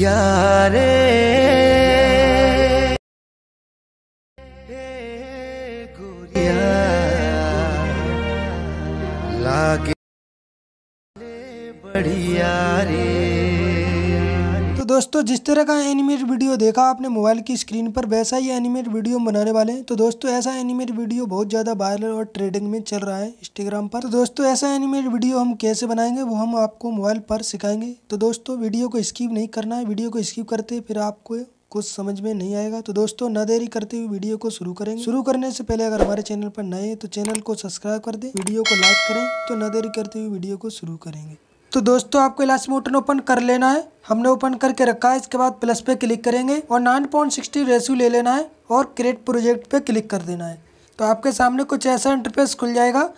यारे रे लागे बढ़िया रे दोस्तों जिस तरह का एनिमेट वीडियो देखा आपने मोबाइल की स्क्रीन पर वैसा ही एनिमेट वीडियो बनाने वाले हैं तो दोस्तों ऐसा एनिमेट वीडियो बहुत ज़्यादा वायरल और ट्रेडिंग में चल रहा है इंस्टाग्राम पर तो दोस्तों ऐसा एनिमेट वीडियो हम कैसे बनाएंगे वो हम आपको मोबाइल पर सिखाएंगे तो दोस्तों वीडियो को स्किप नहीं करना है वीडियो को स्किप करते फिर आपको कुछ समझ में नहीं आएगा तो दोस्तों न देरी करते हुए वीडियो को शुरू करेंगे शुरू करने से पहले अगर हमारे चैनल पर नए हैं तो चैनल को सब्सक्राइब कर दें वीडियो को लाइक करें तो न देरी करते हुए वीडियो को शुरू करेंगे तो दोस्तों आपको इलास मोटन ओपन कर लेना है हमने ओपन करके रखा है इसके बाद प्लस पे क्लिक करेंगे और नाइन पॉइंट सिक्सटी रेस्यू ले लेना है और क्रिएट प्रोजेक्ट पे क्लिक कर देना है तो आपके सामने कुछ ऐसा इंटरफेस खुल जाएगा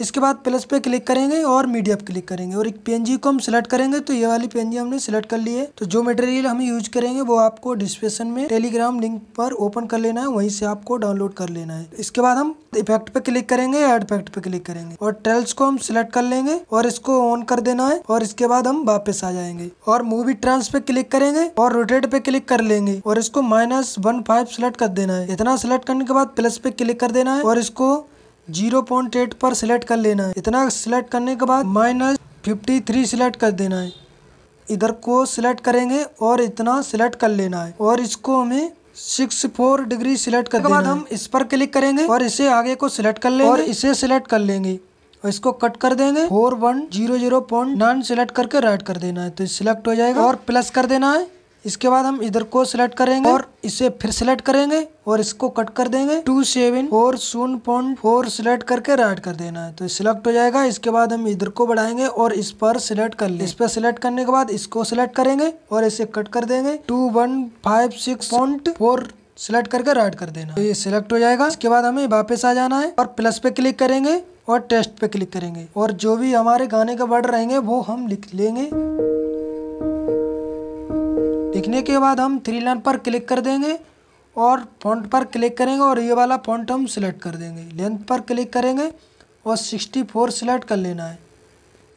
इसके बाद प्लस पे क्लिक करेंगे और मीडिया पे क्लिक करेंगे और एक पीएनजी को हम सिलेक्ट करेंगे तो ये वाली पीएनजी हमने सिलेक्ट कर ली है तो जो मटेरियल हम यूज करेंगे वो आपको डिस्क्रिप्शन में टेलीग्राम लिंक पर ओपन कर लेना है वहीं से आपको डाउनलोड कर लेना है इसके बाद हम इफेक्ट पे क्लिक करेंगे या एड इफेक्ट पे क्लिक करेंगे और ट्रेल्स को हम सिलेक्ट कर लेंगे और इसको ऑन कर देना है और इसके बाद हम वापस आ जाएंगे और मूवी ट्रांस पे क्लिक करेंगे और रोटेट पे क्लिक कर लेंगे और इसको माइनस वन फाइव सिलेक्ट कर देना है इतना सिलेक्ट करने के बाद प्लस पे क्लिक कर देना है और इसको जीरो पॉइंट एट पर सिलेक्ट कर लेना है इतना सिलेक्ट करने के बाद माइनस फिफ्टी थ्री सिलेक्ट कर देना है इधर को सिलेक्ट करेंगे और इतना सिलेक्ट कर लेना है और इसको हमें सिक्स फोर डिग्री सिलेक्ट कर बाद हम इस पर क्लिक करेंगे और इसे आगे को सिलेक्ट कर लेंगे और इसे सिलेक्ट कर लेंगे और इसको कट कर देंगे four one zero zero point nine select करके राइट कर देना है तो सिलेक्ट हो जाएगा और प्लस कर देना है इसके बाद हम इधर को सिलेक्ट करेंगे और इसे फिर सिलेक्ट करेंगे और इसको कट कर देंगे टू सेवन फोर शून्य पॉइंट फोर सिलेक्ट करके राइट कर देना है तो सिलेक्ट हो जाएगा इसके बाद हम इधर को बढ़ाएंगे और इस पर सिलेक्ट कर लें इस पर सिलेक्ट करने के बाद इसको सिलेक्ट करेंगे और इसे कट कर देंगे two one five six point four select करके राइट कर देना तो ये सिलेक्ट हो जाएगा इसके बाद हमें वापस आ जाना है और प्लस पे क्लिक करेंगे और टेस्ट पे क्लिक करेंगे और जो भी हमारे गाने के वर्ड रहेंगे वो हम लिख लेंगे दिखने के बाद हम थ्री लाइन पर क्लिक कर देंगे और फॉन्ट पर क्लिक करेंगे और ये वाला फॉन्ट हम सिलेक्ट कर देंगे लेंथ पर क्लिक करेंगे और सिक्सटी फोर सिलेक्ट कर लेना है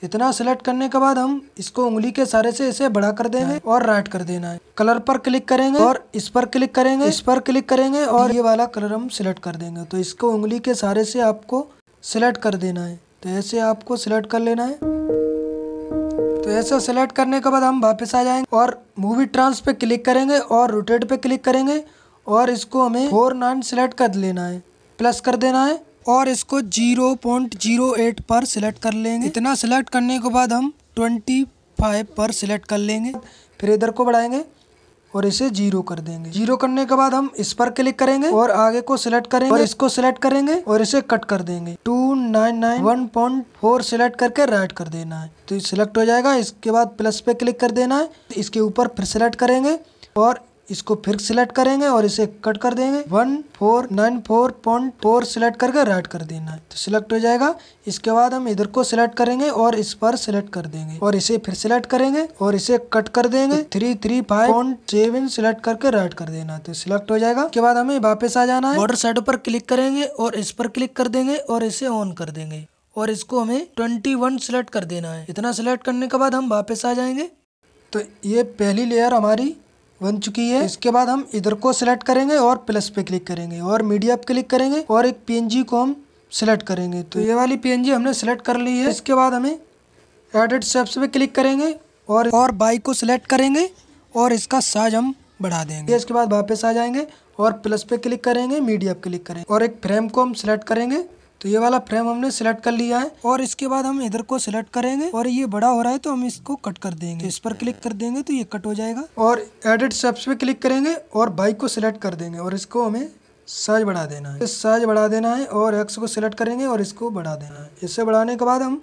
इतना सिलेक्ट करने के बाद हम इसको उंगली के सहारे से इसे बड़ा कर देंगे और राइट कर देना है कलर पर क्लिक करेंगे और इस पर क्लिक करेंगे इस पर क्लिक करेंगे और ये वाला कलर हम सिलेक्ट कर देंगे तो इसको उंगली के सहारे से आपको सिलेक्ट कर देना है तो ऐसे आपको सिलेक्ट कर लेना है तो ऐसे सेलेक्ट करने के बाद हम वापस आ जाएंगे और मूवी ट्रांस पे क्लिक करेंगे और रोटेट पे क्लिक करेंगे और इसको हमें फोर नाइन सेलेक्ट कर लेना है प्लस कर देना है और इसको जीरो पॉइंट जीरो एट पर सिलेक्ट कर लेंगे इतना सिलेक्ट करने के बाद हम ट्वेंटी फाइव पर सिलेक्ट कर लेंगे फिर इधर को बढ़ाएंगे और इसे जीरो कर देंगे जीरो करने के बाद हम इस पर क्लिक करेंगे और आगे को सिलेक्ट करेंगे और इसको सिलेक्ट करेंगे और इसे कट कर देंगे two nine nine one point four select करके राइट कर देना है तो सिलेक्ट हो जाएगा इसके बाद प्लस पे क्लिक कर देना है इसके ऊपर फिर सिलेक्ट करेंगे और इसको फिर सिलेक्ट करेंगे और इसे कट कर देंगे one four nine four point four select करके राइट कर देना है तो सिलेक्ट हो जाएगा इसके बाद हम इधर को सिलेक्ट करेंगे और इस पर सिलेक्ट कर देंगे और इसे फिर सिलेक्ट करेंगे और इसे कट कर देंगे three three five point seven select करके राइट कर देना है तो सिलेक्ट हो जाएगा उसके बाद हमें वापस आ जाना है बॉर्डर साइड पर क्लिक करेंगे और इस पर क्लिक कर देंगे और इसे ऑन कर देंगे और इसको हमें ट्वेंटी वन सिलेक्ट कर देना है इतना सिलेक्ट करने के बाद हम वापस आ जाएंगे तो ये पहली लेयर हमारी बन चुकी है इसके बाद हम इधर को सिलेक्ट करेंगे और प्लस पे क्लिक करेंगे और मीडिया पे क्लिक करेंगे और एक पीएनजी को हम सिलेक्ट करेंगे तो ये वाली पीएनजी हमने सेलेक्ट कर ली है इसके बाद हमें एडिट स्टेप्स पे क्लिक करेंगे और और बाइक को सिलेक्ट करेंगे और इसका साइज हम बढ़ा देंगे इसके बाद वापस आ जाएंगे और प्लस पे क्लिक करेंगे मीडिया पे क्लिक करेंगे और एक फ्रेम को हम सिलेक्ट करेंगे तो ये वाला फ्रेम हमने सिलेक्ट कर लिया है और इसके बाद हम इधर को सिलेक्ट करेंगे और ये बड़ा हो रहा है तो हम इसको कट कर देंगे तो इस पर क्लिक कर देंगे तो ये कट हो जाएगा और एडिट स्टेप्स पे क्लिक करेंगे और बाइक को सिलेक्ट कर देंगे और इसको हमें साइज बढ़ा देना है साइज बढ़ा देना है और एक्स को सिलेक्ट करेंगे और इसको बढ़ा देना है इसे बढ़ाने के बाद हम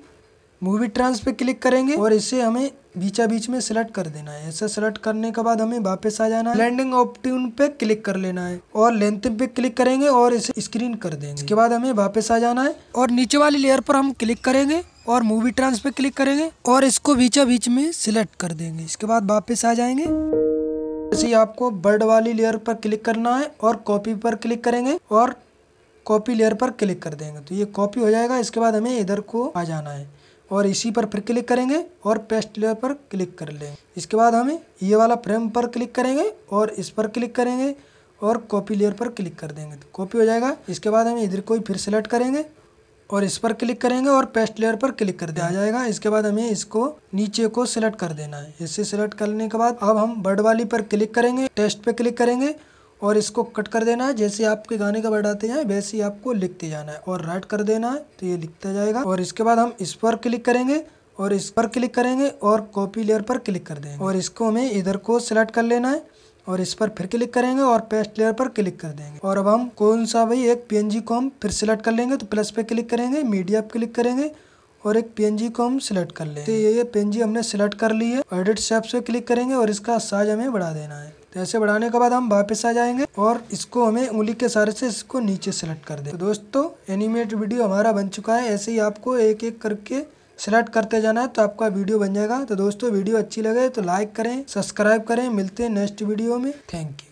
मूवी ट्रांस पे क्लिक करेंगे और इसे हमें बीचा बीच में सिलेक्ट कर देना है ऐसे सिलेक्ट करने के बाद हमें वापस आ जाना है लैंडिंग ऑप्टून पे क्लिक कर लेना है और लेंथ पे क्लिक करेंगे और इसे स्क्रीन कर देंगे इसके बाद हमें वापस आ जाना है और नीचे वाली लेयर पर हम क्लिक करेंगे और मूवी ट्रांस पे क्लिक करेंगे और इसको बीचा बीच में सिलेक्ट कर देंगे इसके बाद वापिस आ जाएंगे जैसे ही आपको बर्ड वाली लेयर पर क्लिक करना है और कॉपी पर क्लिक करेंगे और कॉपी लेयर पर क्लिक कर देंगे तो ये कॉपी हो जाएगा इसके बाद हमें इधर को आ जाना है और इसी पर फिर क्लिक करेंगे और पेस्ट लेयर पर क्लिक कर लेंगे इसके बाद हमें ये वाला फ्रेम पर क्लिक करेंगे और इस पर क्लिक करेंगे और कॉपी लेयर पर क्लिक कर देंगे तो कॉपी हो जाएगा इसके बाद हमें इधर कोई फिर सेलेक्ट करेंगे और इस पर क्लिक करेंगे और पेस्ट लेयर पर क्लिक कर दिया जाएगा इसके बाद हमें इसको नीचे को सिलेक्ट कर देना है इसे सिलेक्ट करने के बाद अब हम बर्ड वाली पर क्लिक करेंगे टेस्ट पर क्लिक करेंगे और इसको कट कर देना है जैसे आपके गाने का बढ़ाते हैं वैसे ही आपको लिखते जाना है और राइट कर देना है तो ये लिखता जाएगा और इसके बाद हम इस पर क्लिक करेंगे और इस पर क्लिक करेंगे और कॉपी लेयर पर क्लिक कर देंगे और इसको हमें इधर को सिलेक्ट कर लेना है और इस पर फिर क्लिक करेंगे और पेस्ट लेयर पर क्लिक कर देंगे और अब हम कौन सा भाई एक पी को हम फिर सिलेक्ट कर लेंगे तो प्लस पे क्लिक करेंगे मीडिया पर क्लिक करेंगे और एक पी को हम सिलेक्ट कर लेंगे तो ये पीएनजी हमने सिलेक्ट कर ली है एडिट सेप्स पर क्लिक करेंगे और इसका साइज हमें बढ़ा देना है तो ऐसे बढ़ाने के बाद हम वापस आ जाएंगे और इसको हमें उंगली के सहारे से इसको नीचे सेलेक्ट कर दे तो दोस्तों एनिमेट वीडियो हमारा बन चुका है ऐसे ही आपको एक एक करके सेलेक्ट करते जाना है तो आपका वीडियो बन जाएगा तो दोस्तों वीडियो अच्छी लगे तो लाइक करें सब्सक्राइब करें मिलते हैं नेक्स्ट वीडियो में थैंक यू